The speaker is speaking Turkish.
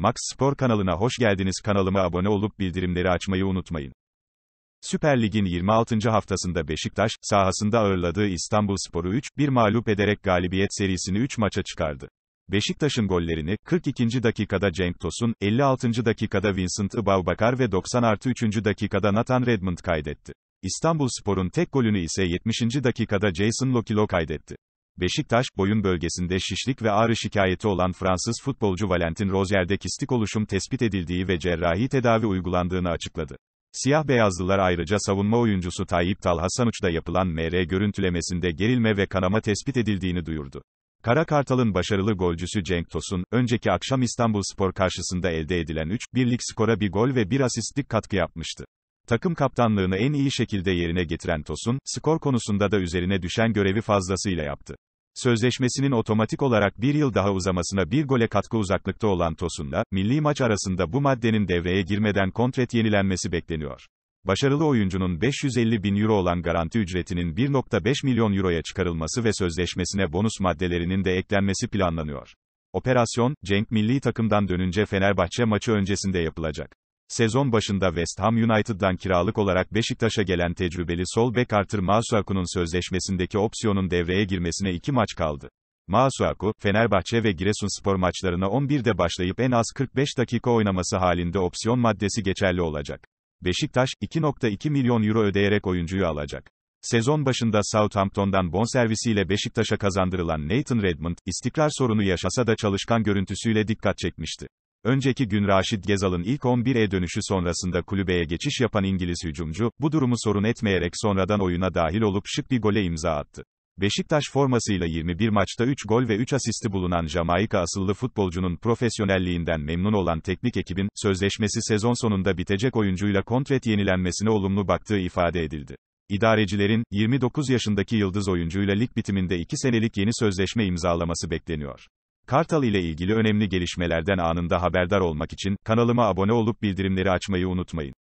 Max Spor kanalına hoş geldiniz. Kanalıma abone olup bildirimleri açmayı unutmayın. Süper Lig'in 26. haftasında Beşiktaş, sahasında ağırladığı İstanbulspor'u 3-1 mağlup ederek galibiyet serisini 3 maça çıkardı. Beşiktaş'ın gollerini 42. dakikada Cenk Tosun, 56. dakikada Vincent Ibaubakar ve 90 artı 3. dakikada Nathan Redmond kaydetti. İstanbulspor'un tek golünü ise 70. dakikada Jason Lokilo kaydetti. Beşiktaş, boyun bölgesinde şişlik ve ağrı şikayeti olan Fransız futbolcu Valentin Rozier'de kistik oluşum tespit edildiği ve cerrahi tedavi uygulandığını açıkladı. Siyah beyazlılar ayrıca savunma oyuncusu Tayyip Talha Sanuç'ta yapılan MR görüntülemesinde gerilme ve kanama tespit edildiğini duyurdu. Kara Kartal'ın başarılı golcüsü Cenk Tosun, önceki akşam İstanbul Spor karşısında elde edilen 3-1'lik skora bir gol ve bir asistlik katkı yapmıştı. Takım kaptanlığını en iyi şekilde yerine getiren Tosun, skor konusunda da üzerine düşen görevi fazlasıyla yaptı sözleşmesinin otomatik olarak bir yıl daha uzamasına bir gole katkı uzaklıkta olan Tosun'la, milli maç arasında bu maddenin devreye girmeden kontret yenilenmesi bekleniyor. Başarılı oyuncunun 550 bin euro olan garanti ücretinin 1.5 milyon euroya çıkarılması ve sözleşmesine bonus maddelerinin de eklenmesi planlanıyor. Operasyon, Cenk milli takımdan dönünce Fenerbahçe maçı öncesinde yapılacak. Sezon başında West Ham United'dan kiralık olarak Beşiktaş'a gelen tecrübeli sol bek Arthur Masuaku'nun sözleşmesindeki opsiyonun devreye girmesine iki maç kaldı. Masuaku, Fenerbahçe ve Giresunspor maçlarına 11'de başlayıp en az 45 dakika oynaması halinde opsiyon maddesi geçerli olacak. Beşiktaş, 2.2 milyon euro ödeyerek oyuncuyu alacak. Sezon başında Southampton'dan bonservisiyle Beşiktaş'a kazandırılan Nathan Redmond, istikrar sorunu yaşasa da çalışkan görüntüsüyle dikkat çekmişti. Önceki gün Raşid Gezal'ın ilk 11'e dönüşü sonrasında kulübeye geçiş yapan İngiliz hücumcu, bu durumu sorun etmeyerek sonradan oyuna dahil olup şık bir gole imza attı. Beşiktaş formasıyla 21 maçta 3 gol ve 3 asisti bulunan Jamaika asıllı futbolcunun profesyonelliğinden memnun olan teknik ekibin, sözleşmesi sezon sonunda bitecek oyuncuyla kontret yenilenmesine olumlu baktığı ifade edildi. İdarecilerin, 29 yaşındaki yıldız oyuncuyla lig bitiminde 2 senelik yeni sözleşme imzalaması bekleniyor. Kartal ile ilgili önemli gelişmelerden anında haberdar olmak için kanalıma abone olup bildirimleri açmayı unutmayın.